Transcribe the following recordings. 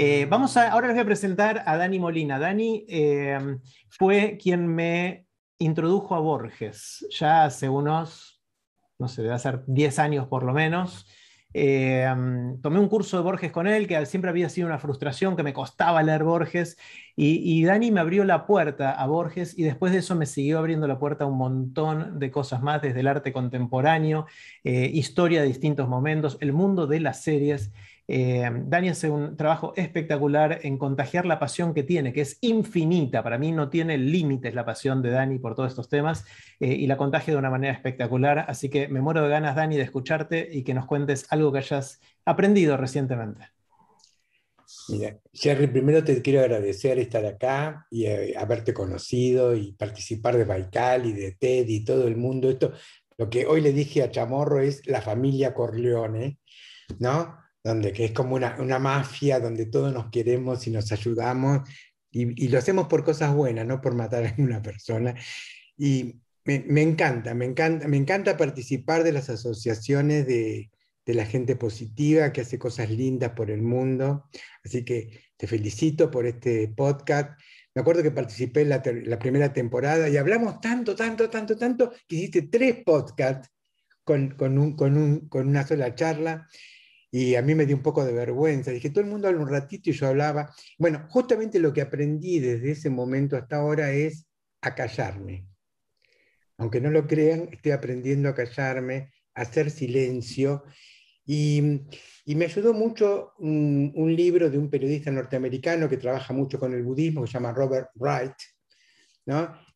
Eh, vamos a, ahora les voy a presentar a Dani Molina. Dani eh, fue quien me introdujo a Borges ya hace unos, no sé, debe hacer 10 años por lo menos. Eh, tomé un curso de Borges con él, que siempre había sido una frustración, que me costaba leer Borges, y, Dani me abrió la puerta a Borges y después de eso me siguió abriendo la puerta a un montón de cosas más, desde el arte contemporáneo, historia de distintos momentos, el mundo de las series, eh, Dani hace un trabajo espectacular en contagiar la pasión que tiene, que es infinita. Para mí no tiene límites la pasión de Dani por todos estos temas eh, y la contagia de una manera espectacular. Así que me muero de ganas, Dani, de escucharte y que nos cuentes algo que hayas aprendido recientemente. Mira, Jerry, primero te quiero agradecer estar acá y eh, haberte conocido y participar de Baikal y de TED y todo el mundo. Esto, lo que hoy le dije a Chamorro es la familia Corleone, ¿no? donde que es como una, una mafia donde todos nos queremos y nos ayudamos y, y, lo hacemos por cosas buenas, no por matar a una persona. Y me, me encanta, me encanta, me encanta participar de las asociaciones de, de la gente positiva que hace cosas lindas por el mundo. Así que te felicito por este podcast. Me acuerdo que participé en la, la, primera temporada y hablamos tanto, tanto, tanto, tanto que hiciste tres podcasts con, con, un, con, un, con una sola charla. Y a mí me dio un poco de vergüenza. Dije, todo el mundo habla un ratito y yo hablaba. Bueno, justamente lo que aprendí desde ese momento hasta ahora es a callarme. Aunque no lo crean, estoy aprendiendo a callarme, a hacer silencio. Y, me ayudó mucho un, libro de un periodista norteamericano que trabaja mucho con el budismo, que se llama Robert Wright,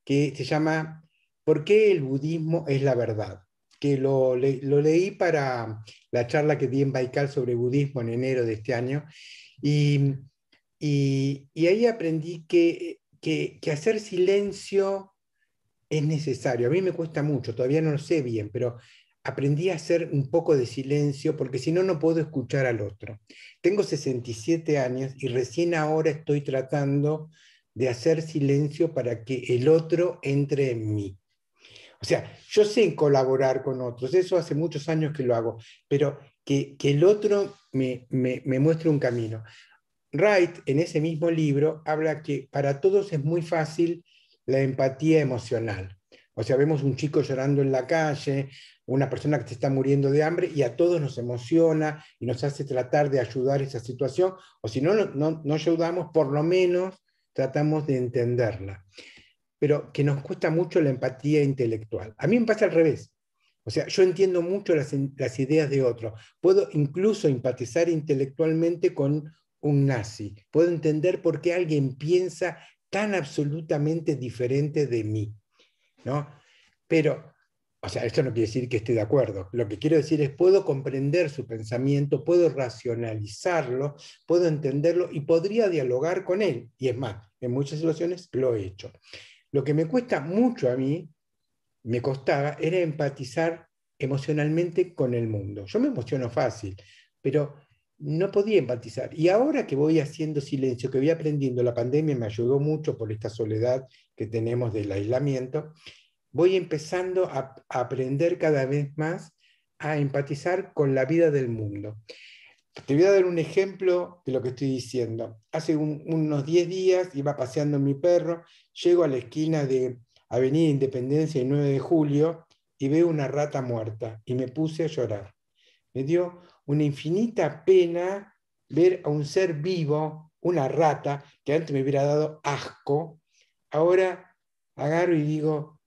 que se llama ¿Por qué el budismo es la verdad? que lo, leí para la charla que di en Baikal sobre budismo en enero de este año, y, y, ahí aprendí que, que, que, hacer silencio es necesario. A mí me cuesta mucho, todavía no lo sé bien, pero aprendí a hacer un poco de silencio porque si no, no puedo escuchar al otro. Tengo 67 años y recién ahora estoy tratando de hacer silencio para que el otro entre en mí. O sea, yo sé colaborar con otros, eso hace muchos años que lo hago, pero que, el otro me, muestre un camino. Wright, en ese mismo libro, habla que para todos es muy fácil la empatía emocional. O sea, vemos un chico llorando en la calle, una persona que se está muriendo de hambre y a todos nos emociona y nos hace tratar de ayudar esa situación, o si no, no, no ayudamos, por lo menos tratamos de entenderla pero que nos cuesta mucho la empatía intelectual. A mí me pasa al revés. O sea, yo entiendo mucho las, ideas de otros. Puedo incluso empatizar intelectualmente con un nazi. Puedo entender por qué alguien piensa tan absolutamente diferente de mí. ¿no? Pero, o sea, esto no quiere decir que esté de acuerdo. Lo que quiero decir es, puedo comprender su pensamiento, puedo racionalizarlo, puedo entenderlo y podría dialogar con él. Y es más, en muchas situaciones lo he hecho. Lo que me cuesta mucho a mí, me costaba, era empatizar emocionalmente con el mundo. Yo me emociono fácil, pero no podía empatizar. Y ahora que voy haciendo silencio, que voy aprendiendo, la pandemia me ayudó mucho por esta soledad que tenemos del aislamiento, voy empezando a, aprender cada vez más a empatizar con la vida del mundo. Te voy a dar un ejemplo de lo que estoy diciendo. Hace unos 10 días iba paseando mi perro, llego a la esquina de Avenida Independencia y 9 de Julio y veo una rata muerta y me puse a llorar. Me dio una infinita pena ver a un ser vivo, una rata, que antes me hubiera dado asco. Ahora agarro y digo,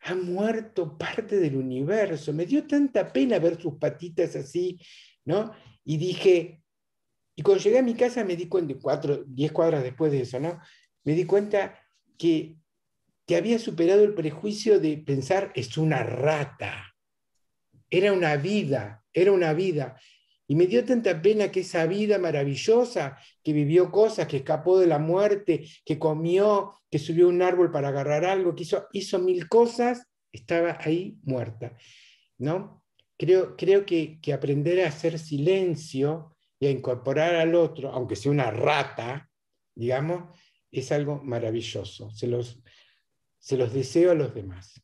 ha muerto parte del universo. Me dio tanta pena ver sus patitas así, ¿no? Y dije, y cuando llegué a mi casa me di cuenta, cuatro, diez cuadras después de eso, ¿no? Me di cuenta que, que había superado el prejuicio de pensar, es una rata, era una vida, era una vida. Y me dio tanta pena que esa vida maravillosa, que vivió cosas, que escapó de la muerte, que comió, que subió un árbol para agarrar algo, que hizo, hizo mil cosas, estaba ahí muerta, ¿no? creo, que, aprender a hacer silencio y a incorporar al otro, aunque sea una rata, digamos, es algo maravilloso. Se los, deseo a los demás.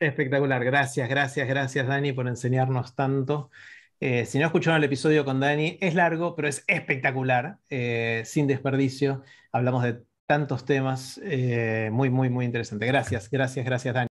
Espectacular, gracias, gracias, gracias Dani por enseñarnos tanto. Eh, si no escucharon el episodio con Dani, es largo, pero es espectacular, eh, sin desperdicio. Hablamos de tantos temas, eh, muy, muy, muy interesante. Gracias, gracias, gracias Dani.